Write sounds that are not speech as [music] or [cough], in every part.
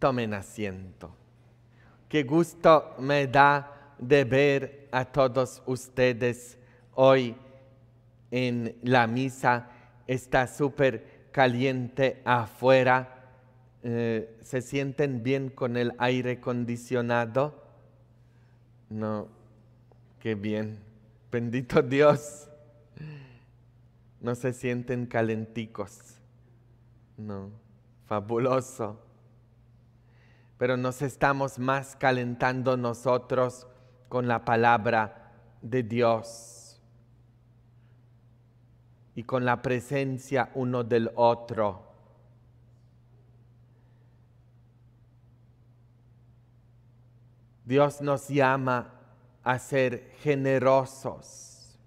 tomen asiento. Qué gusto me da de ver a todos ustedes hoy en la misa. Está súper caliente afuera. Eh, ¿Se sienten bien con el aire acondicionado? No, qué bien. Bendito [laughs] Dios. No se sienten calenticos. No, fabuloso pero nos estamos más calentando nosotros con la palabra de Dios y con la presencia uno del otro. Dios nos llama a ser generosos,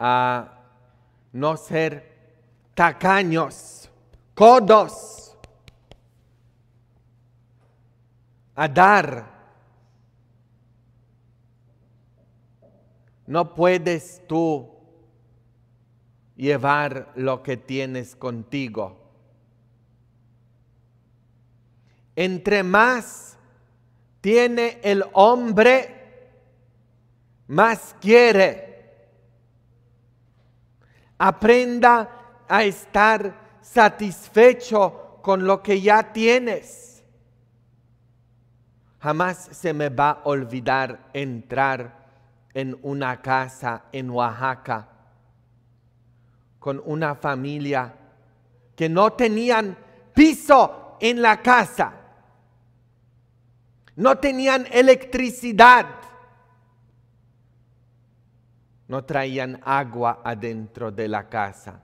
a no ser tacaños, codos. a dar. No puedes tú llevar lo que tienes contigo. Entre más tiene el hombre, más quiere. Aprenda a estar satisfecho con lo que ya tienes. Jamás se me va a olvidar entrar en una casa en Oaxaca con una familia que no tenían piso en la casa, no tenían electricidad, no traían agua adentro de la casa.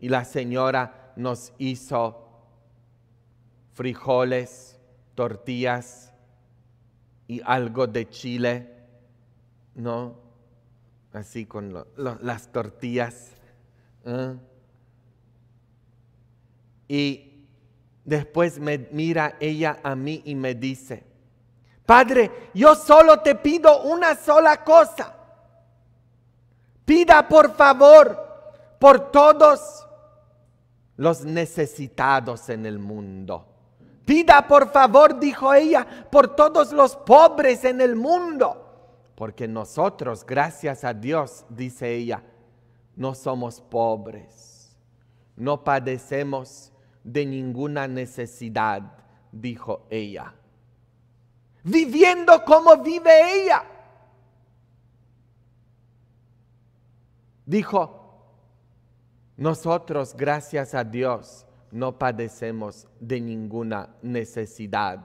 Y la señora nos hizo frijoles tortillas y algo de chile, ¿no? Así con las tortillas. ¿eh? Y después me mira ella a mí y me dice, Padre, yo solo te pido una sola cosa. Pida por favor por todos los necesitados en el mundo. Pida por favor, dijo ella, por todos los pobres en el mundo. Porque nosotros, gracias a Dios, dice ella, no somos pobres, no padecemos de ninguna necesidad, dijo ella. Viviendo como vive ella. Dijo, nosotros, gracias a Dios, no padecemos de ninguna necesidad.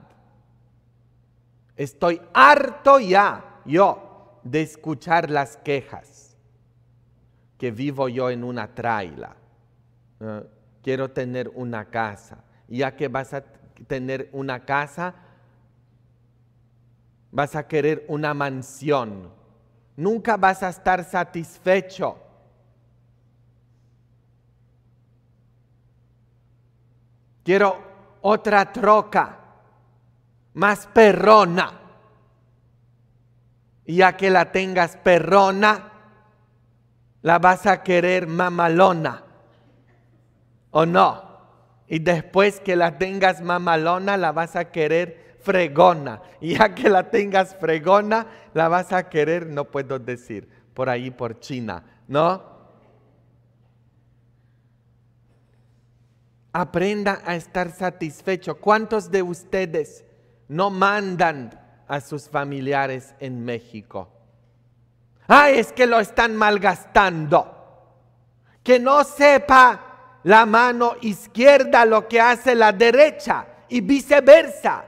Estoy harto ya, yo, de escuchar las quejas que vivo yo en una traila. Quiero tener una casa. Ya que vas a tener una casa, vas a querer una mansión. Nunca vas a estar satisfecho Quiero otra troca, más perrona. Y ya que la tengas perrona, la vas a querer mamalona. ¿O no? Y después que la tengas mamalona, la vas a querer fregona. Y ya que la tengas fregona, la vas a querer, no puedo decir, por ahí por China, ¿no? Aprenda a estar satisfecho. ¿Cuántos de ustedes no mandan a sus familiares en México? ¡Ay, es que lo están malgastando. Que no sepa la mano izquierda lo que hace la derecha y viceversa.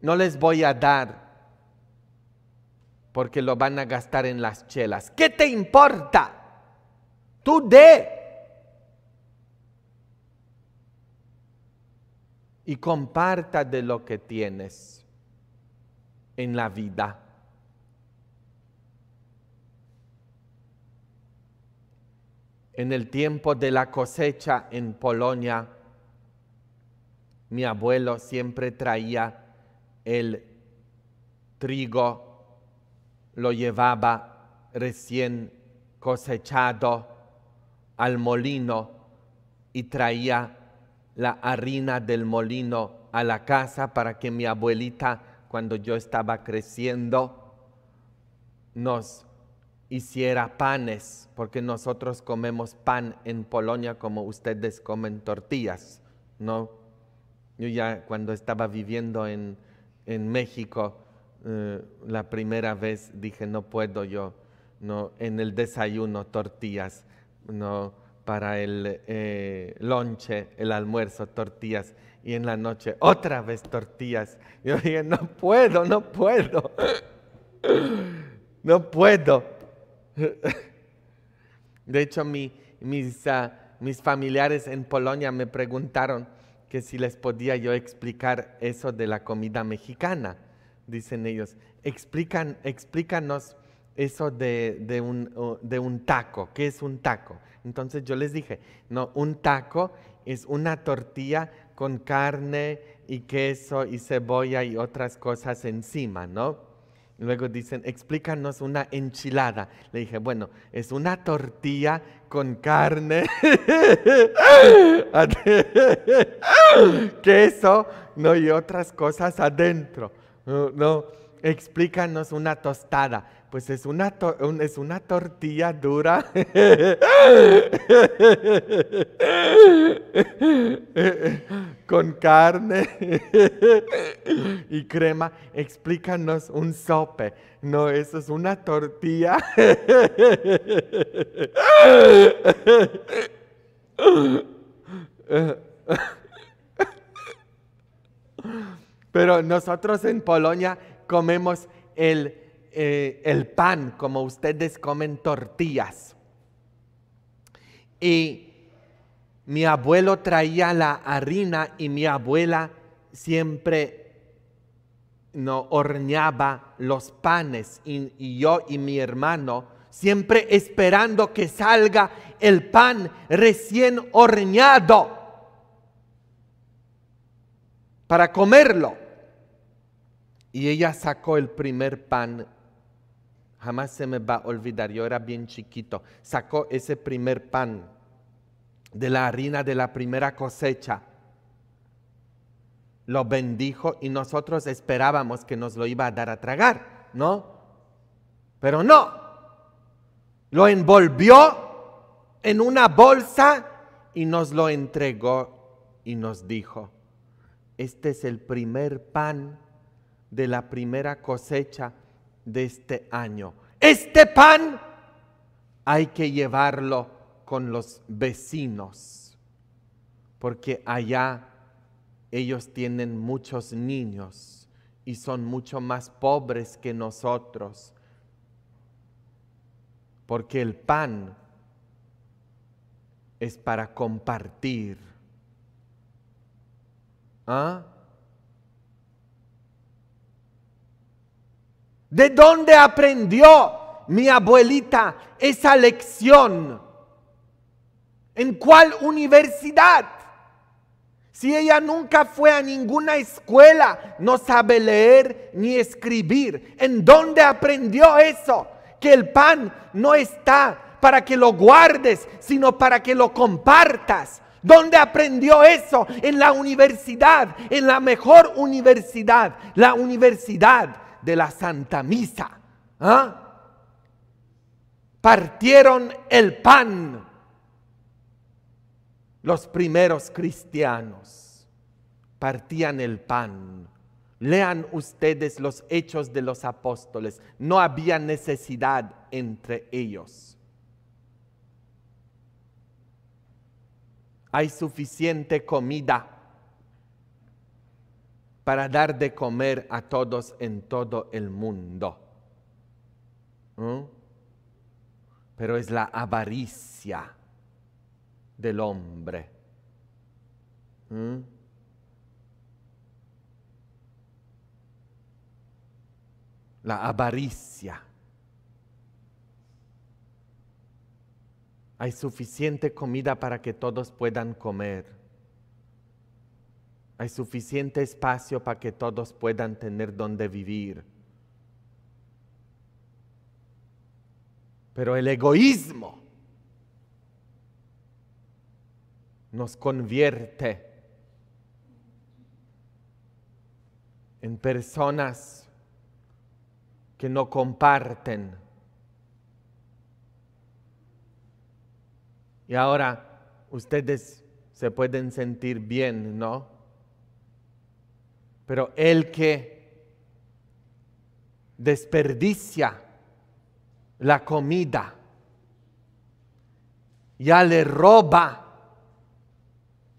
No les voy a dar porque lo van a gastar en las chelas. ¿Qué te importa? Tú de. y comparta de lo que tienes en la vida. En el tiempo de la cosecha en Polonia, mi abuelo siempre traía el trigo, lo llevaba recién cosechado al molino y traía la harina del molino a la casa para que mi abuelita, cuando yo estaba creciendo, nos hiciera panes, porque nosotros comemos pan en Polonia como ustedes comen tortillas, ¿no? Yo ya cuando estaba viviendo en, México, eh, la primera vez dije, no puedo yo, no, en el desayuno tortillas, no para el eh, lonche, el almuerzo, tortillas. Y en la noche, otra vez tortillas. Yo dije, no puedo, no puedo. No puedo. De hecho, mis, ah, mis familiares en Polonia me preguntaron que si les podía yo explicar eso de la comida mexicana. Dicen ellos, Explican, explícanos eso de, un, un taco. ¿Qué es un taco? Entonces yo les dije, no, un taco es una tortilla con carne y queso y cebolla y otras cosas encima, ¿no? Luego dicen, explícanos una enchilada. Le dije, bueno, es una tortilla con carne, [laughs] queso, no y otras cosas adentro. No, explícanos una tostada pues es una, es una tortilla dura. Con carne y crema. Explícanos un sope. No, eso es una tortilla. Pero nosotros en Polonia comemos el eh, el pan, como ustedes comen tortillas. Y mi abuelo traía la harina y mi abuela siempre no horneaba los panes y yo y mi hermano siempre esperando que salga el pan recién horneado para comerlo. Y ella sacó el primer pan jamás se me va a olvidar, yo era bien chiquito, sacó ese primer pan de la harina de la primera cosecha, lo bendijo y nosotros esperábamos que nos lo iba a dar a tragar, ¿no? Pero no, lo envolvió en una bolsa y nos lo entregó y nos dijo, este es el primer pan de la primera cosecha de este año. Este pan hay que llevarlo con los vecinos, porque allá ellos tienen muchos niños y son mucho más pobres que nosotros, porque el pan es para compartir. ¿Ah? ¿De dónde aprendió mi abuelita esa lección? ¿En cuál universidad? Si ella nunca fue a ninguna escuela, no sabe leer ni escribir, ¿en dónde aprendió eso? Que el pan no está para que lo guardes, sino para que lo compartas. ¿Dónde aprendió eso? En la universidad, en la mejor universidad, la universidad de la Santa Misa. ¿Ah? Partieron el pan los primeros cristianos. Partían el pan. Lean ustedes los hechos de los apóstoles. No había necesidad entre ellos. Hay suficiente comida para dar de comer a todos en todo el mundo. ¿Mm? Pero es la avaricia del hombre. ¿Mm? La avaricia. Hay suficiente comida para que todos puedan comer hay suficiente espacio para que todos puedan tener donde vivir. Pero el egoísmo nos convierte en personas que no comparten. Y ahora ustedes se pueden sentir bien, ¿no? Pero el que desperdicia la comida, ya le roba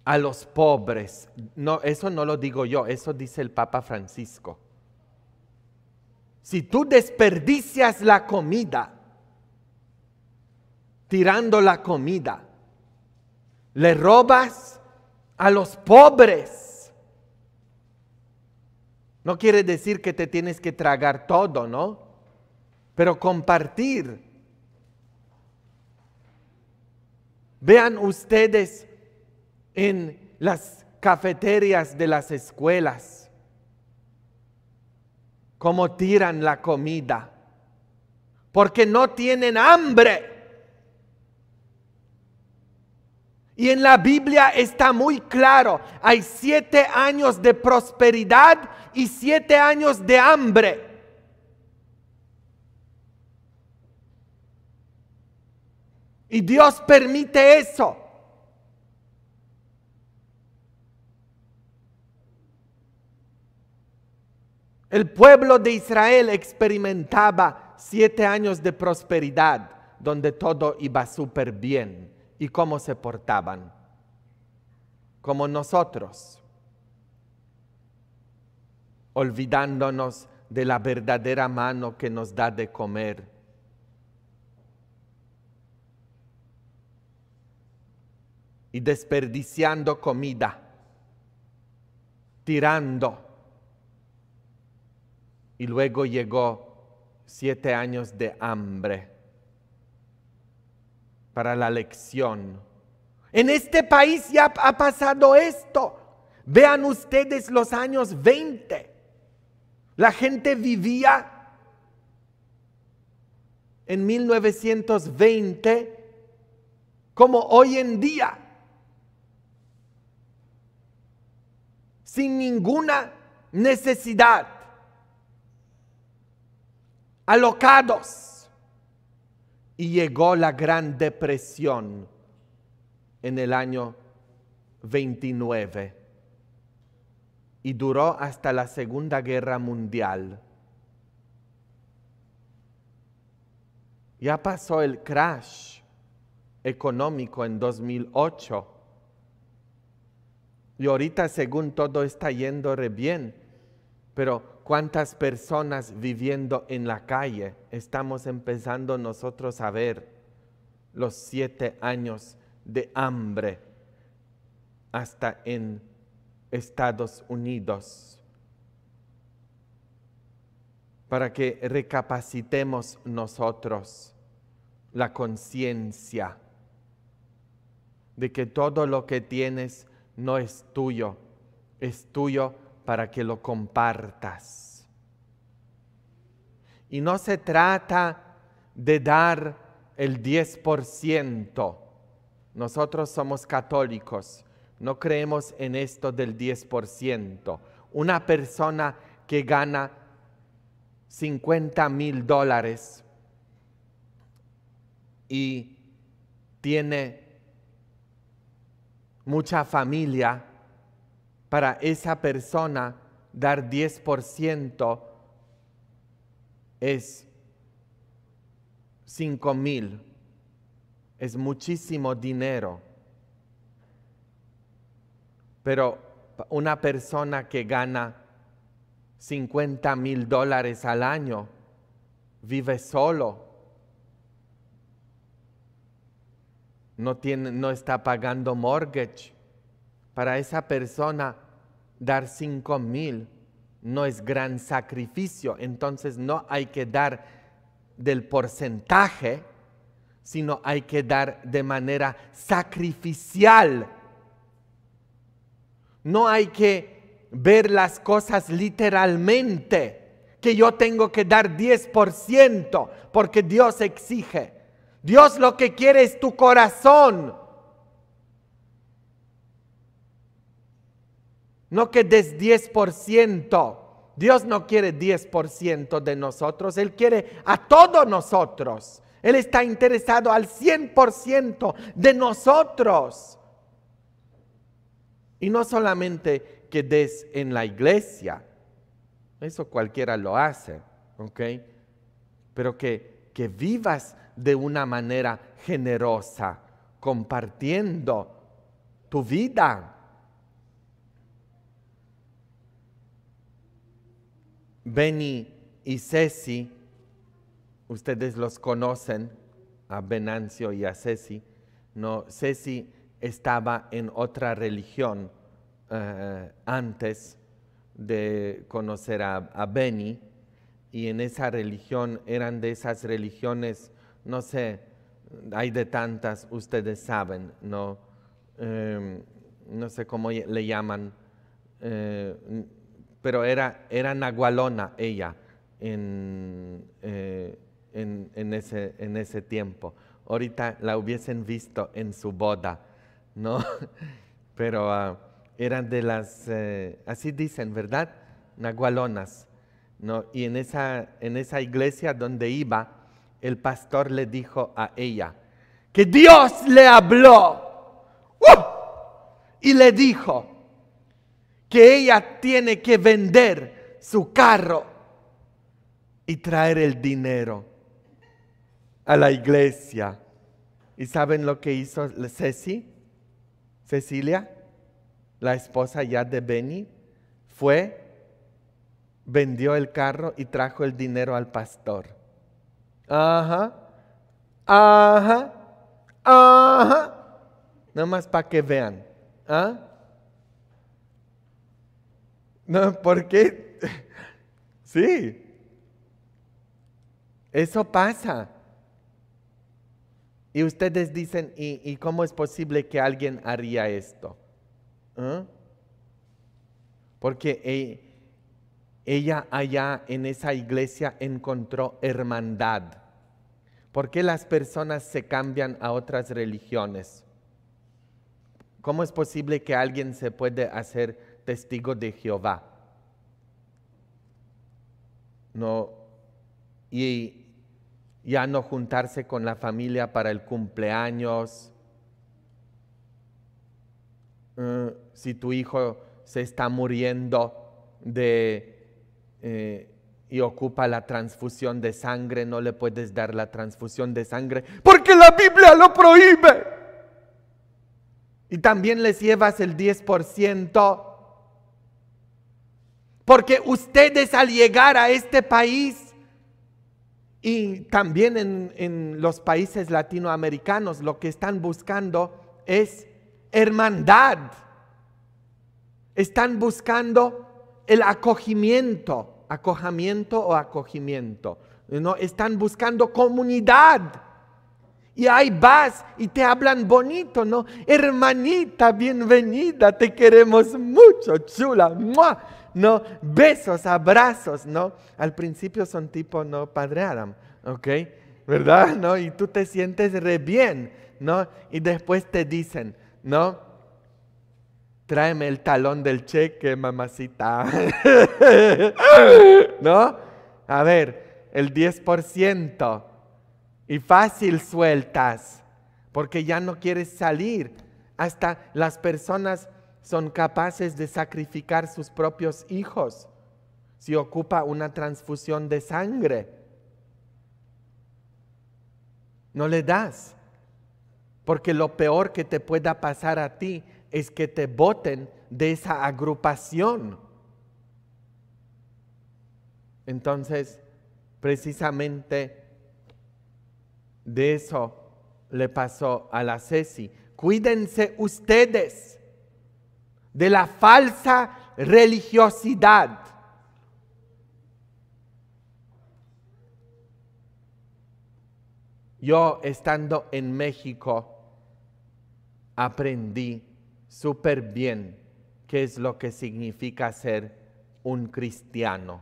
a los pobres. No, eso no lo digo yo, eso dice el Papa Francisco. Si tú desperdicias la comida, tirando la comida, le robas a los pobres. No quiere decir que te tienes que tragar todo, ¿no? Pero compartir. Vean ustedes en las cafeterías de las escuelas cómo tiran la comida. Porque no tienen hambre. Y en la Biblia está muy claro, hay siete años de prosperidad y siete años de hambre. Y Dios permite eso. El pueblo de Israel experimentaba siete años de prosperidad, donde todo iba súper bien y cómo se portaban, como nosotros, olvidándonos de la verdadera mano que nos da de comer. Y desperdiciando comida, tirando. Y luego llegó siete años de hambre para la lección. En este país ya ha pasado esto. Vean ustedes los años 20. La gente vivía en 1920 como hoy en día, sin ninguna necesidad, alocados y llegó la Gran Depresión en el año 29 y duró hasta la Segunda Guerra Mundial. Ya pasó el crash económico en 2008 y ahorita según todo está yendo re bien, pero cuántas personas viviendo en la calle estamos empezando nosotros a ver los siete años de hambre hasta en Estados Unidos. Para que recapacitemos nosotros la conciencia de que todo lo que tienes no es tuyo, es tuyo para que lo compartas. Y no se trata de dar el 10%. Nosotros somos católicos, no creemos en esto del 10%. Una persona que gana 50 mil dólares y tiene mucha familia, para esa persona dar 10% es 5 mil, es muchísimo dinero. Pero una persona que gana 50 mil dólares al año vive solo, no, tiene, no está pagando mortgage para esa persona dar cinco mil no es gran sacrificio, entonces no hay que dar del porcentaje, sino hay que dar de manera sacrificial. No hay que ver las cosas literalmente, que yo tengo que dar 10% porque Dios exige. Dios lo que quiere es tu corazón. no que des 10%. Dios no quiere 10% de nosotros, Él quiere a todos nosotros. Él está interesado al 100% de nosotros. Y no solamente que des en la iglesia, eso cualquiera lo hace, ¿ok? Pero que, que vivas de una manera generosa, compartiendo tu vida, Benny y Ceci, ustedes los conocen, a Benancio y a Ceci. No, Ceci estaba en otra religión eh, antes de conocer a, Benny y en esa religión eran de esas religiones, no sé, hay de tantas, ustedes saben, no, em, no sé cómo le llaman. Eh, pero era, era ella eh, en, ese, tiempo. Ahorita la hubiesen visto en su boda, ¿no? [laughs] Pero era ah, eran de las, eh, así dicen, ¿verdad? Nagualonas, ¿no? Y en esa, en esa iglesia donde iba, el pastor le dijo a ella, que Dios le habló ¡uh! y le dijo, que ella tiene que vender su carro y traer el dinero a la iglesia. ¿Y saben lo que hizo Ceci? Cecilia, la esposa ya de Benny, fue, vendió el carro y trajo el dinero al pastor. Ajá, ajá, ajá. Nada más para que vean. ¿Ah? No, qué? [laughs] sí, eso pasa. Y ustedes dicen, ¿y, cómo es posible que alguien haría esto? ¿Ah? Porque e, ella allá en esa iglesia encontró hermandad. ¿Por qué las personas se cambian a otras religiones? ¿Cómo es posible que alguien se puede hacer testigo de Jehová. No, y ya no juntarse con la familia para el cumpleaños. Mm, si tu hijo se está muriendo de, eh, y ocupa la transfusión de sangre, no le puedes dar la transfusión de sangre porque la Biblia lo prohíbe. Y también les llevas el 10% porque ustedes al llegar a este país y también en, los países latinoamericanos lo que están buscando es hermandad. Están buscando el acogimiento, acojamiento o acogimiento. ¿no? Están buscando comunidad. Y ahí vas y te hablan bonito, ¿no? Hermanita, bienvenida, te queremos mucho, chula. muah no, besos, abrazos, ¿no? Al principio son tipo, no, Padre Adam, ¿ok? ¿Verdad? [laughs] ¿No? Y tú te sientes re bien, ¿no? Y después te dicen, ¿no? Tráeme el talón del cheque, mamacita. [laughs] ¿No? A ver, el 10%. Y fácil sueltas, porque ya no quieres salir. Hasta las personas son capaces de sacrificar sus propios hijos si ocupa una transfusión de sangre. No le das, porque lo peor que te pueda pasar a ti es que te boten de esa agrupación. Entonces, precisamente de eso le pasó a la Ceci. Cuídense ustedes de la falsa religiosidad. Yo estando en México aprendí súper bien qué es lo que significa ser un cristiano.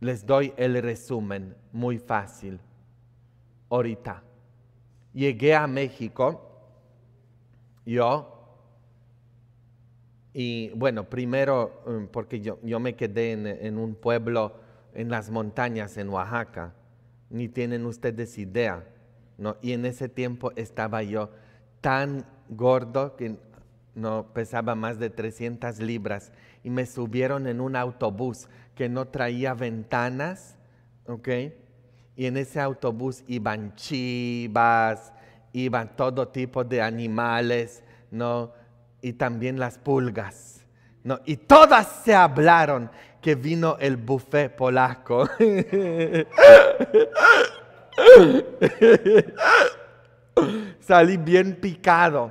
Les doy el resumen muy fácil. Ahorita llegué a México, yo y bueno, primero, em, porque yo, yo me quedé en, un pueblo en las montañas, en Oaxaca, ni tienen ustedes idea, ¿no? Y en ese tiempo estaba yo tan gordo que no pesaba más de 300 libras y me subieron en un autobús que no traía ventanas, ¿ok? Y en ese autobús iban chivas, iban todo tipo de animales, ¿no? y también las pulgas. No, y todas se hablaron que vino el buffet polaco. [laughs] Salí bien picado.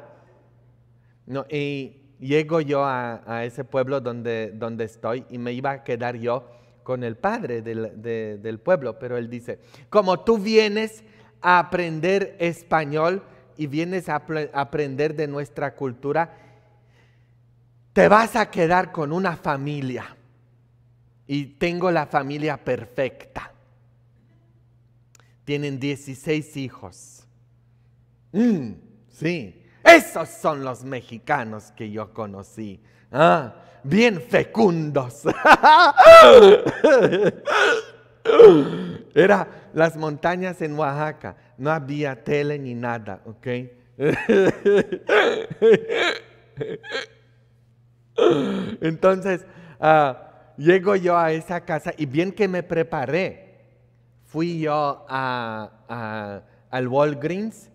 No, y llego yo a, ese pueblo donde, donde, estoy y me iba a quedar yo con el padre del, del pueblo, pero él dice, como tú vienes a aprender español y vienes a aprender de nuestra cultura, te vas a quedar con una familia y tengo la familia perfecta. Tienen 16 hijos. Mm, sí, esos son los mexicanos que yo conocí. Ah, bien fecundos. [laughs] Era las montañas en Oaxaca. No había tele ni nada, ¿ok? [laughs] Entonces, ah, llego yo a esa casa y bien que me preparé, fui yo a, al Walgreens,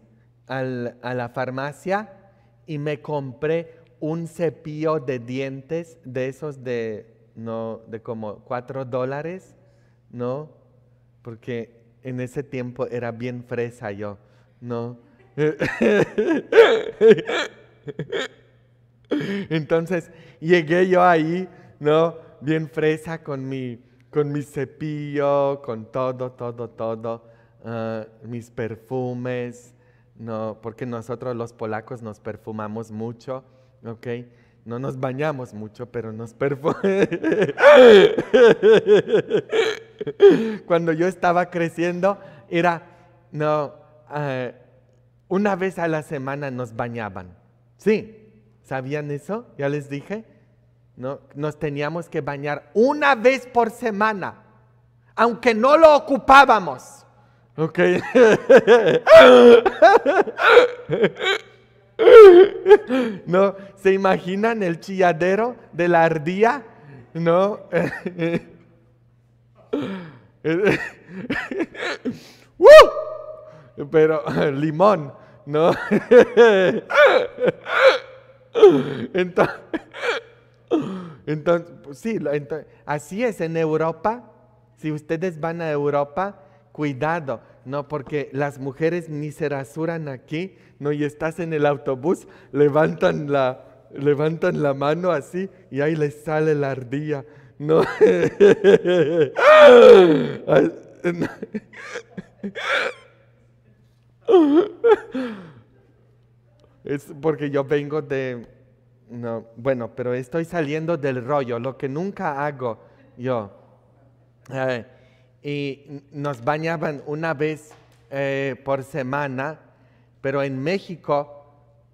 a la farmacia, y me compré un cepillo de dientes de esos de, no, de como cuatro dólares, ¿no? Porque en ese tiempo era bien fresa yo, ¿no? [laughs] Entonces llegué yo ahí, ¿no? Bien fresa con mi, con mi cepillo, con todo, todo, todo, ah, mis perfumes, ¿no? Porque nosotros los polacos nos perfumamos mucho, ¿ok? No nos bañamos mucho, pero nos perfumamos. [laughs] Cuando yo estaba creciendo, era, no, ah, una vez a la semana nos bañaban, sí, ¿Sabían eso? Ya les dije. ¿no? Nos teníamos que bañar una vez por semana, aunque no lo ocupábamos. Ok. [laughs] ¿No? ¿Se imaginan el chilladero de la ardilla? ¿No? [laughs] Pero [laughs] limón, ¿no? [laughs] Entonces, entonces pues sí, así es en Europa. Si ustedes van a Europa, cuidado, no, porque las mujeres ni se rasuran aquí, no, y estás en el autobús, levantan la, levantan la mano así y ahí les sale la ardilla, no. [laughs] [laughs] Es porque yo vengo de... No, bueno, pero estoy saliendo del rollo, lo que nunca hago yo. y nos bañaban una vez eh, por semana, pero en México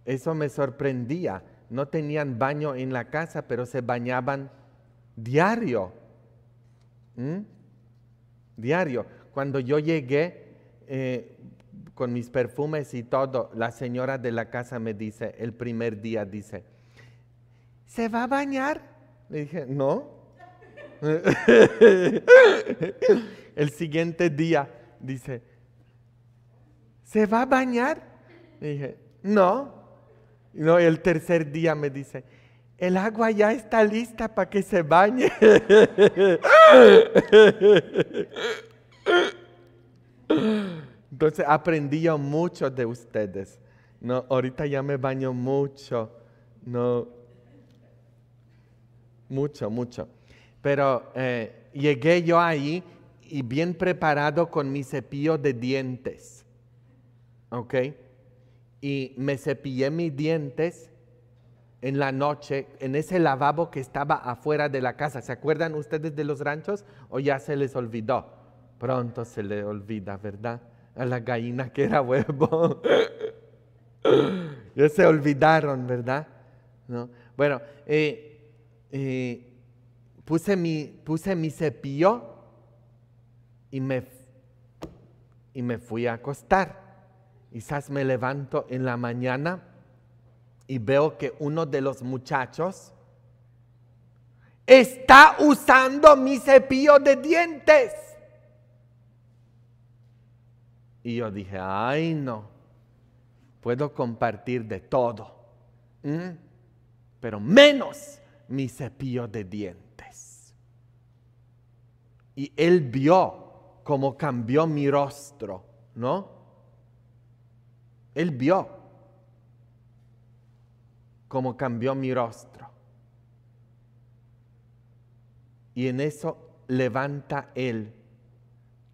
eso me sorprendía. No tenían baño en la casa, pero se bañaban diario. ¿Mm? Diario. Cuando yo llegué, eh, con mis perfumes y todo, la señora de la casa me dice, el primer día dice, ¿se va a bañar? Le dije, no. [laughs] el siguiente día dice, ¿se va a bañar? Le dije, no. No, y el tercer día me dice, el agua ya está lista para que se bañe. [laughs] Entonces aprendí yo mucho de ustedes. No, ahorita ya me baño mucho. No, mucho, mucho. Pero eh, llegué yo ahí y bien preparado con mi cepillo de dientes. ¿Ok? Y me cepillé mis dientes en la noche en ese lavabo que estaba afuera de la casa. ¿Se acuerdan ustedes de los ranchos o ya se les olvidó? Pronto se les olvida, ¿verdad? a la gallina que era huevo. [laughs] ya se olvidaron, ¿verdad? Bueno, eh, eh, puse, mi, puse mi cepillo y me, y me fui a acostar. Quizás me levanto en la mañana y veo que uno de los muchachos está usando mi cepillo de dientes. Y yo dije, ay no, puedo compartir de todo, pero menos mi cepillo de dientes. Y él vio cómo cambió mi rostro, ¿no? Él vio cómo cambió mi rostro. Y en eso levanta él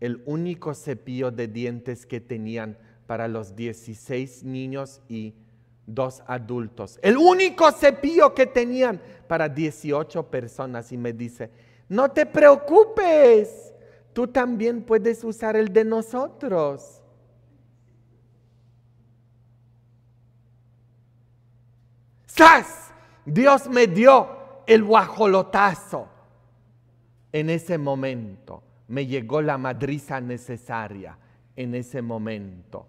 el único cepillo de dientes que tenían para los 16 niños y dos adultos. El único cepillo que tenían para 18 personas. Y me dice, no te preocupes, tú también puedes usar el de nosotros. ¡Sas! Dios me dio el guajolotazo en ese momento me llegó la madriza necesaria en ese momento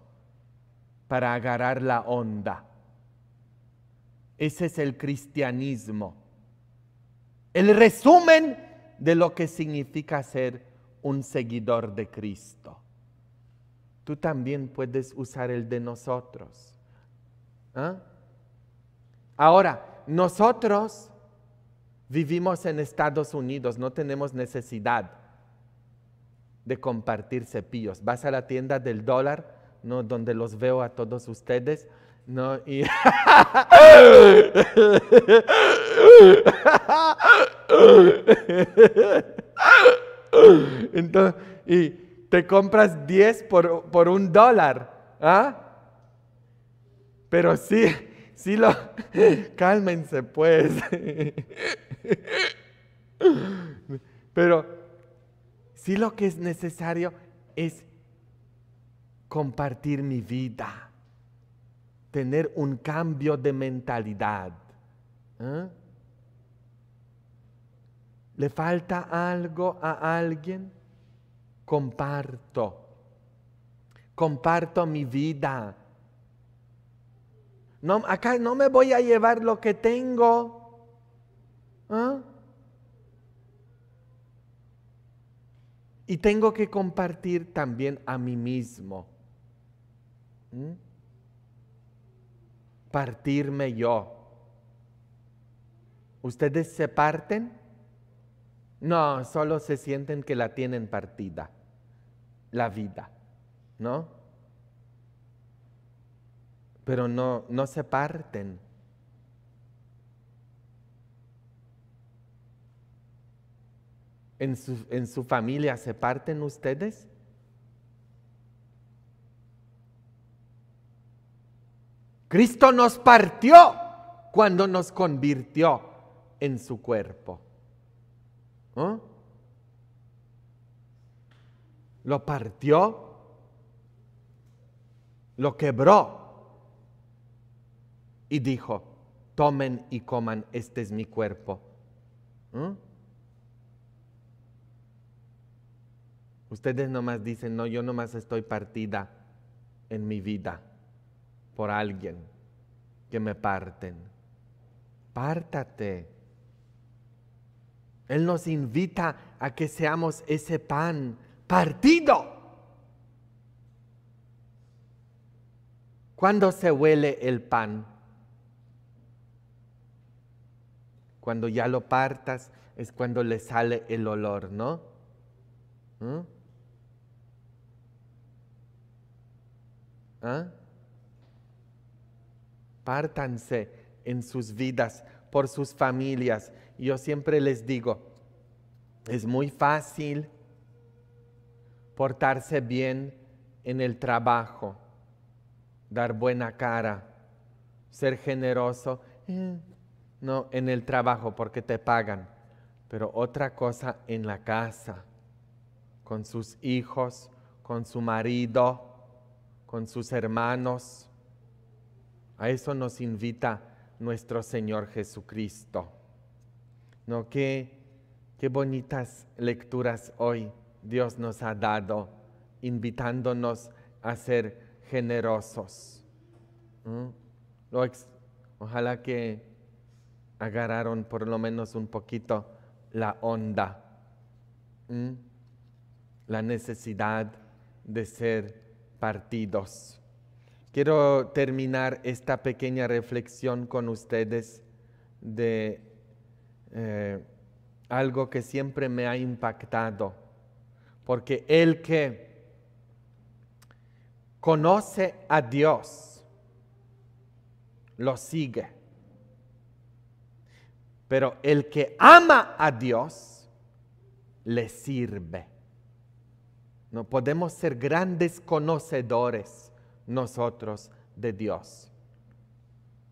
para agarrar la onda. Ese es el cristianismo. El resumen de lo que significa ser un seguidor de Cristo. Tú también puedes usar el de nosotros. ¿ah? Ahora, nosotros vivimos en Estados Unidos, no tenemos necesidad de compartir cepillos. Vas a la tienda del dólar, ¿no? donde los veo a todos ustedes, ¿no? y [laughs] y te compras 10 por, por un dólar. ¿ah? Pero sí, sí lo... [laughs] Cálmense pues. [laughs] Pero si lo que es necesario es compartir mi vida, tener un cambio de mentalidad. ¿eh? ¿Le falta algo a alguien? Comparto. Comparto mi vida. No, acá no me voy a llevar lo que tengo. ¿eh? Y tengo que compartir también a mí mismo. ¿Mm? Partirme yo. ¿Ustedes se parten? No, solo se sienten que la tienen partida, la vida, ¿no? Pero no, no se parten en su, familia se parten ustedes? Cristo nos partió cuando nos convirtió en su cuerpo. ¿Ah? Lo partió, lo quebró y dijo, tomen y coman, este es mi cuerpo. ¿Ah? Ustedes nomás dicen, no, yo nomás estoy partida en mi vida por alguien que me parten. Pártate. Él nos invita a que seamos ese pan partido. ¿Cuándo se huele el pan? Cuando ya lo partas es cuando le sale el olor, ¿no? ¿Mm? partanse ¿Ah? Pártanse en sus vidas, por sus familias. Yo siempre les digo, es muy fácil portarse bien en el trabajo, dar buena cara, ser generoso, eh, no en el trabajo porque te pagan, pero otra cosa en la casa, con sus hijos, con su marido, con sus hermanos. A eso nos invita nuestro Señor Jesucristo. ¿No? Qué, qué bonitas lecturas hoy Dios nos ha dado, invitándonos a ser generosos. ojalá que agarraron por lo menos un poquito la onda, la necesidad de ser partidos. Quiero terminar esta pequeña reflexión con ustedes de eh, algo que siempre me ha impactado, porque el que conoce a Dios, lo sigue. Pero el que ama a Dios, le sirve. No podemos ser grandes conocedores nosotros de Dios,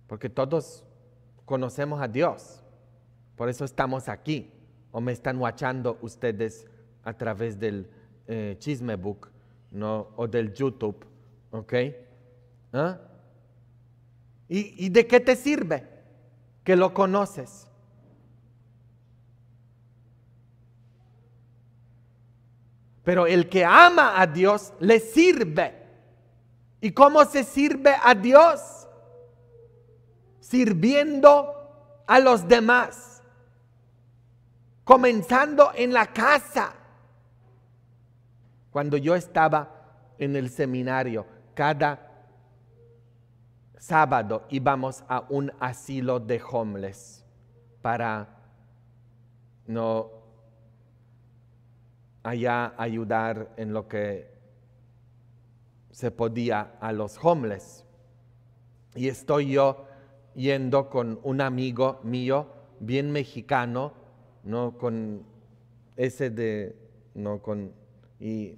porque todos conocemos a Dios, por eso estamos aquí, o me están watchando ustedes a través del eh, chismebook o del YouTube, ¿ok? ¿Ah? ¿Y, ¿Y de qué te sirve que lo conoces? Pero el que ama a Dios le sirve. ¿Y cómo se sirve a Dios? Sirviendo a los demás. Comenzando en la casa. Cuando yo estaba en el seminario, cada sábado íbamos a un asilo de homeless para no allá ayudar en lo que se podía a los homeless. Y estoy yo yendo con un amigo mío, bien mexicano, no con ese de, no con, y,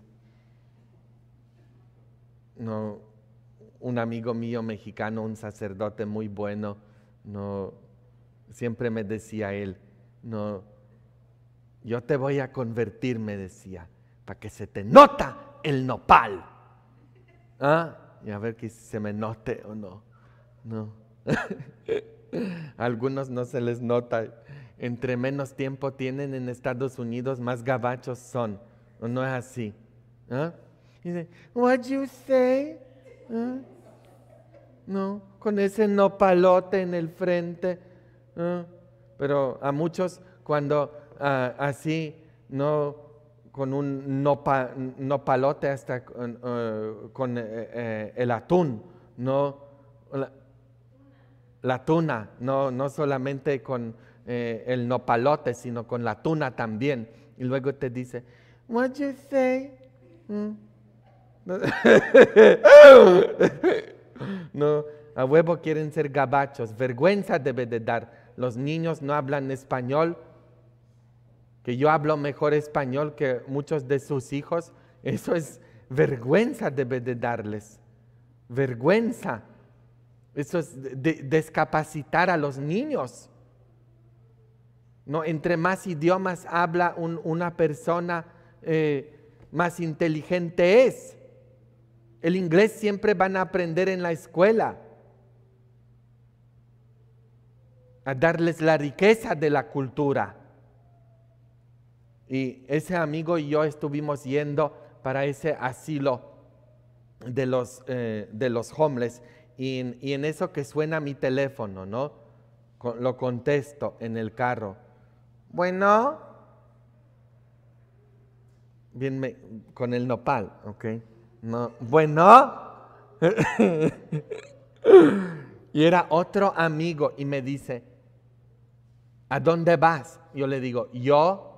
no, un amigo mío mexicano, un sacerdote muy bueno, no, siempre me decía él, no, yo te voy a convertir, me decía, para que se te nota el nopal. Ah. Y a ver que se me note o no. No. [laughs] Algunos no se les nota. Entre menos tiempo tienen en Estados Unidos, más gabachos son. ¿O no es así? ¿Ah? dice, what you say? ¿Ah? No, con ese nopalote en el frente. Pero a muchos cuando así, no con un nopalote hasta con, eh, eh, eh, el atún, no la, tuna, no, no solamente con el nopalote, sino con la tuna también. Y luego te dice, what you say? Mm. [laughs] no, a huevo quieren ser gabachos, vergüenza debe de dar. Los niños no hablan español, que yo hablo mejor español que muchos de sus hijos, eso es vergüenza debe de darles. Vergüenza. Eso es descapacitar a los niños. No, entre más idiomas habla una persona, eh, más inteligente es. El inglés siempre van a aprender en la escuela. A darles la riqueza de la cultura. Y ese amigo y yo estuvimos yendo para ese asilo de los, eh, de los homeless. Y, en, eso que suena mi teléfono, ¿no? lo contesto en el carro. Bueno, con el nopal, ¿ok? No, bueno. [laughs] y era otro amigo y me dice, ¿a dónde vas? Yo le digo, yo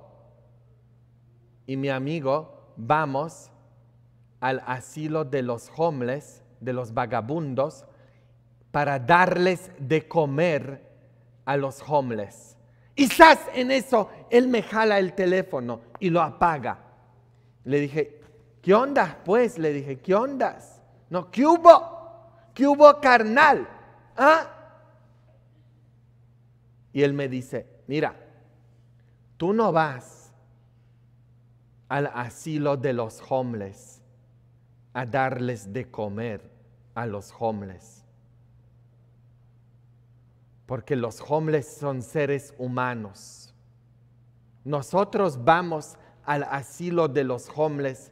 y mi amigo vamos al asilo de los homeless, de los vagabundos, para darles de comer a los homeless. Quizás en eso él me jala el teléfono y lo apaga. Le dije, ¿qué onda? Pues le dije, ¿qué onda? No, ¿qué hubo? ¿Qué hubo carnal? ¿Ah? Y él me dice, mira, tú no vas al asilo de los homeless, a darles de comer a los homeless. Porque los homeless son seres humanos. Nosotros vamos al asilo de los homeless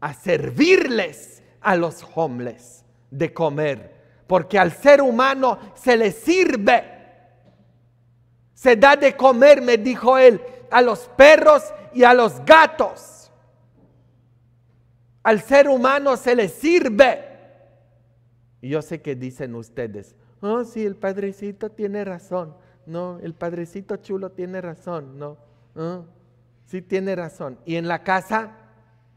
a servirles a los homeless de comer. Porque al ser humano se le sirve. Se da de comer, me dijo él, a los perros y a los gatos. Al ser humano se le sirve. Y yo sé que dicen ustedes, oh, sí, el padrecito tiene razón. No, el padrecito chulo tiene razón. No, ¿Ah? sí tiene razón. Y en la casa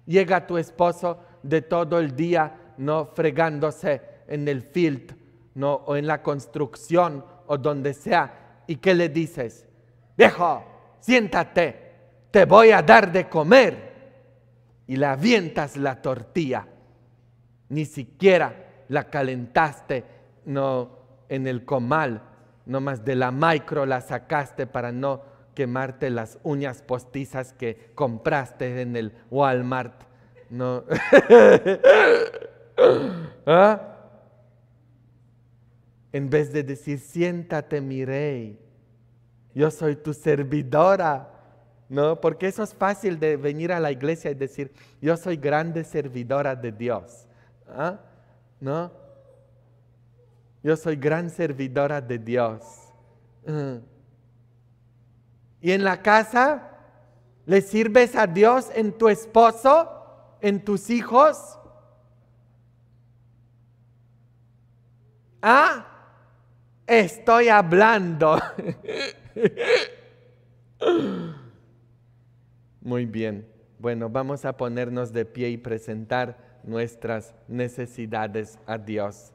llega tu esposo de todo el día, no fregándose en el field, no, o en la construcción o donde sea. ¿Y qué le dices? Viejo, siéntate, te voy a dar de comer. Y le avientas la tortilla. Ni siquiera la calentaste no, en el comal, nomás de la micro la sacaste para no quemarte las uñas postizas que compraste en el Walmart. No. [laughs] ¿Ah? En vez de decir, siéntate mi rey, yo soy tu servidora. ¿No? Porque eso es fácil de venir a la iglesia y decir, yo soy grande servidora de Dios. ¿Ah? ¿No? Yo soy gran servidora de Dios. ¿Y en la casa? ¿Le sirves a Dios en tu esposo? ¿En tus hijos? Ah, estoy hablando. [laughs] [laughs] Muy bien. Bueno, vamos a ponernos de pie y presentar nuestras necesidades a Dios.